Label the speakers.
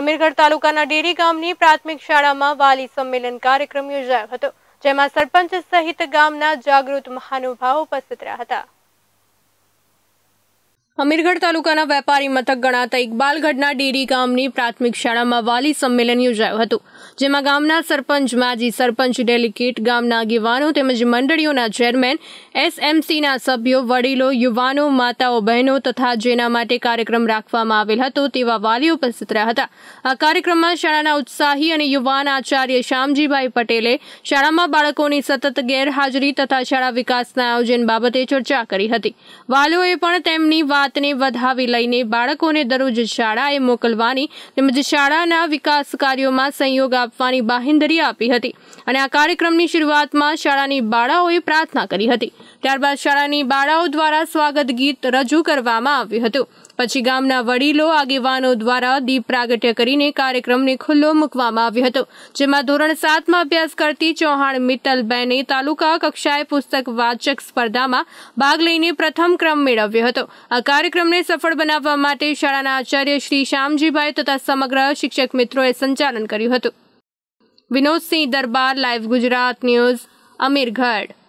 Speaker 1: અમીરગઢ તાલુકાના ડેરી ગામની પ્રાથમિક શાળામાં વાલી સંમેલન કાર્યક્રમ યોજાયો હતો જેમાં સરપંચ સહિત ગામના જાગૃત મહાનુભાવો ઉપસ્થિત રહ્યા હતા અમીરગઢ તાલુકાના વેપારી મથક ગણાતા ઇકબાલગઢના ડેરી ગામની પ્રાથમિક શાળામાં વાલી સંમેલન યોજાયું હતું જેમાં ગામના સરપંચ માજી સરપંચ ડેલિગેટ ગામના આગેવાનો તેમજ મંડળીઓના ચેરમેન એસએમસીના સભ્યો વડીલો યુવાનો માતાઓ બહેનો તથા જેના માટે કાર્યક્રમ રાખવામાં આવેલ હતો તેવા વાલીઓ ઉપસ્થિત રહ્યા હતા આ કાર્યક્રમમાં શાળાના ઉત્સાહી અને યુવાન આચાર્ય શ્યામજીભાઈ પટેલે શાળામાં બાળકોની સતત ગેરહાજરી તથા શાળા વિકાસના આયોજન બાબતે ચર્ચા કરી હતી વાલીઓએ પણ તેમની વાત વાતને વધાવી લઈને બાળકોને દરરોજ શાળાએ મોકલવાની તેમજ શાળાના વિકાસ કાર્યોમાં સહયોગ આપવાની બાહેંધરી આપી હતી અને આ કાર્યક્રમની શરૂઆતમાં શાળાની બાળાઓએ પ્રાર્થના કરી હતી ત્યારબાદ શાળાની બાળાઓ દ્વારા સ્વાગત ગીત રજૂ કરવામાં આવ્યું હતું પછી ગામના વડીલો આગેવાનો દ્વારા દીપ પ્રાગટ્ય કરીને કાર્યક્રમને ખુલ્લો મૂકવામાં આવ્યો હતો જેમાં ધોરણ સાતમાં અભ્યાસ કરતી ચૌહાણ મિત્તલબેને તાલુકા કક્ષાએ પુસ્તક વાચક સ્પર્ધામાં ભાગ લઈને પ્રથમ ક્રમ મેળવ્યો હતો આ કાર્યક્રમને સફળ બનાવવા માટે શાળાના આચાર્ય શ્રી શ્યામજીભાઈ તથા સમગ્ર શિક્ષક મિત્રોએ સંચાલન કર્યું હતું વિનોદસિંહ દરબાર લાઈવ ગુજરાત ન્યૂઝ અમીરગઢ